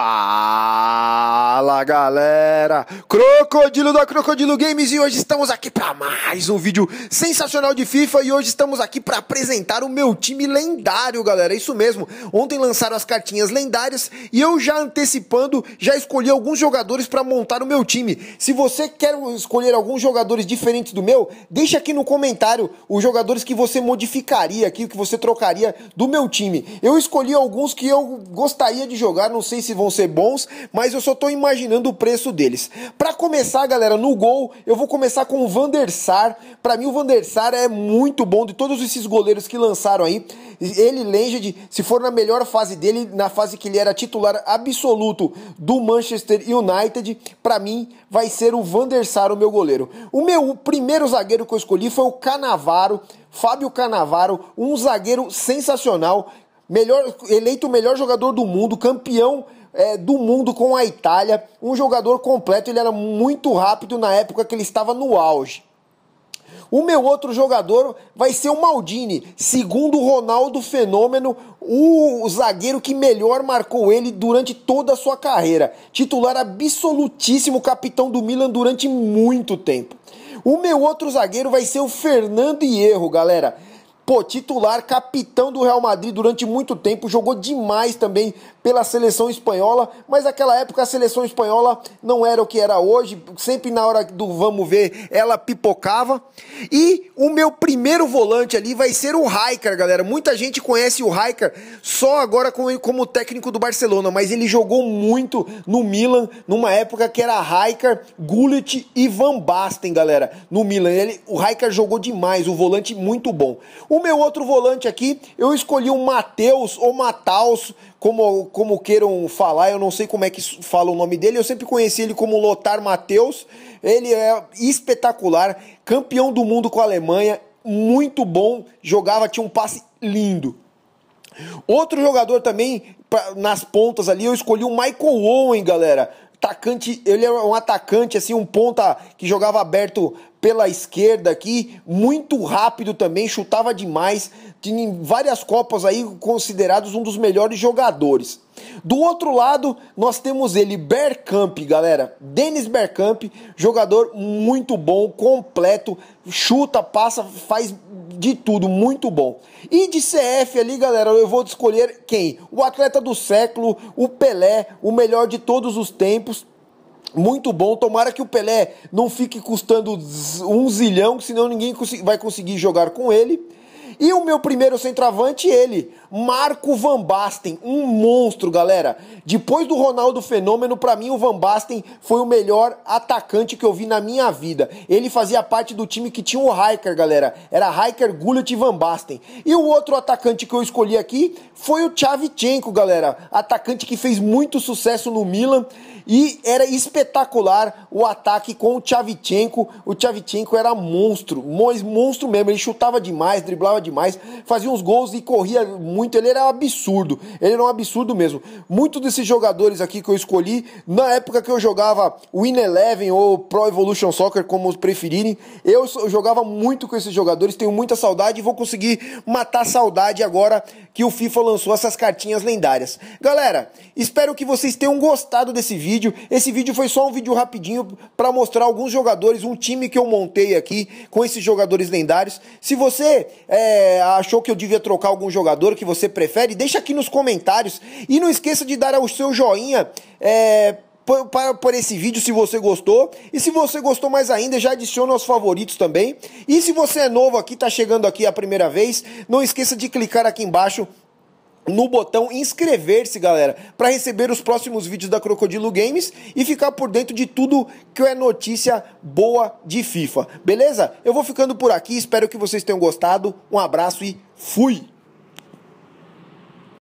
Pá! galera, Crocodilo da Crocodilo Games e hoje estamos aqui para mais um vídeo sensacional de FIFA e hoje estamos aqui para apresentar o meu time lendário, galera. Isso mesmo. Ontem lançaram as cartinhas lendárias e eu já antecipando, já escolhi alguns jogadores para montar o meu time. Se você quer escolher alguns jogadores diferentes do meu, deixa aqui no comentário os jogadores que você modificaria aqui, que você trocaria do meu time. Eu escolhi alguns que eu gostaria de jogar, não sei se vão ser bons, mas eu só tô imaginando imaginando o preço deles. Para começar, galera, no gol, eu vou começar com o Van der Sar. Para mim, o Van der Sar é muito bom de todos esses goleiros que lançaram aí. Ele, Lenged, se for na melhor fase dele, na fase que ele era titular absoluto do Manchester United, para mim vai ser o Van der Sar o meu goleiro. O meu primeiro zagueiro que eu escolhi foi o Canavaro, Fábio Canavaro, um zagueiro sensacional, melhor eleito o melhor jogador do mundo, campeão é, do mundo com a Itália. Um jogador completo, ele era muito rápido na época que ele estava no auge. O meu outro jogador vai ser o Maldini, segundo o Ronaldo Fenômeno, o zagueiro que melhor marcou ele durante toda a sua carreira. Titular absolutíssimo, capitão do Milan durante muito tempo. O meu outro zagueiro vai ser o Fernando Hierro, galera. Pô, titular, capitão do Real Madrid durante muito tempo, jogou demais também pela seleção espanhola, mas naquela época a seleção espanhola não era o que era hoje, sempre na hora do vamos ver ela pipocava. E o meu primeiro volante ali vai ser o Raikar, galera. Muita gente conhece o Raikar só agora como, como técnico do Barcelona, mas ele jogou muito no Milan, numa época que era Raikar, Gullit e Van Basten, galera. No Milan, ele, o Raikar jogou demais, o um volante muito bom. O meu outro volante aqui, eu escolhi o Matheus ou Mataus, como, como queiram falar, eu não sei como é que fala o nome dele, eu sempre conheci ele como Lothar Matheus. Ele é espetacular, campeão do mundo com a Alemanha, muito bom, jogava, tinha um passe lindo. Outro jogador também, pra, nas pontas ali, eu escolhi o Michael Owen, galera atacante, ele é um atacante assim, um ponta que jogava aberto pela esquerda aqui, muito rápido também, chutava demais, tinha várias copas aí considerados um dos melhores jogadores. Do outro lado, nós temos ele, Bergkamp, galera. Denis Bergkamp, jogador muito bom, completo, chuta, passa, faz de tudo, muito bom. E de CF ali, galera, eu vou escolher quem? O atleta do século, o Pelé, o melhor de todos os tempos. Muito bom, tomara que o Pelé não fique custando um zilhão, senão ninguém vai conseguir jogar com ele. E o meu primeiro centroavante, ele, Marco Van Basten, um monstro, galera. Depois do Ronaldo Fenômeno, para mim o Van Basten foi o melhor atacante que eu vi na minha vida. Ele fazia parte do time que tinha o Hiker, galera. Era Hiker, Gullit e Van Basten. E o outro atacante que eu escolhi aqui foi o Tchavchenko, galera. Atacante que fez muito sucesso no Milan e era espetacular o ataque com o Tchavchenko. O Tchavchenko era monstro, monstro mesmo. Ele chutava demais, driblava demais demais, fazia uns gols e corria muito, ele era um absurdo, ele era um absurdo mesmo. Muitos desses jogadores aqui que eu escolhi, na época que eu jogava Win Eleven ou Pro Evolution Soccer, como preferirem, eu jogava muito com esses jogadores, tenho muita saudade e vou conseguir matar a saudade agora que o FIFA lançou essas cartinhas lendárias. Galera, espero que vocês tenham gostado desse vídeo. Esse vídeo foi só um vídeo rapidinho para mostrar alguns jogadores, um time que eu montei aqui com esses jogadores lendários. Se você é, é, achou que eu devia trocar algum jogador que você prefere, deixa aqui nos comentários. E não esqueça de dar o seu joinha. É, para, para esse vídeo se você gostou. E se você gostou mais ainda, já adicione aos favoritos também. E se você é novo aqui, está chegando aqui a primeira vez, não esqueça de clicar aqui embaixo no botão inscrever-se, galera, para receber os próximos vídeos da Crocodilo Games e ficar por dentro de tudo que é notícia boa de FIFA. Beleza? Eu vou ficando por aqui, espero que vocês tenham gostado. Um abraço e fui.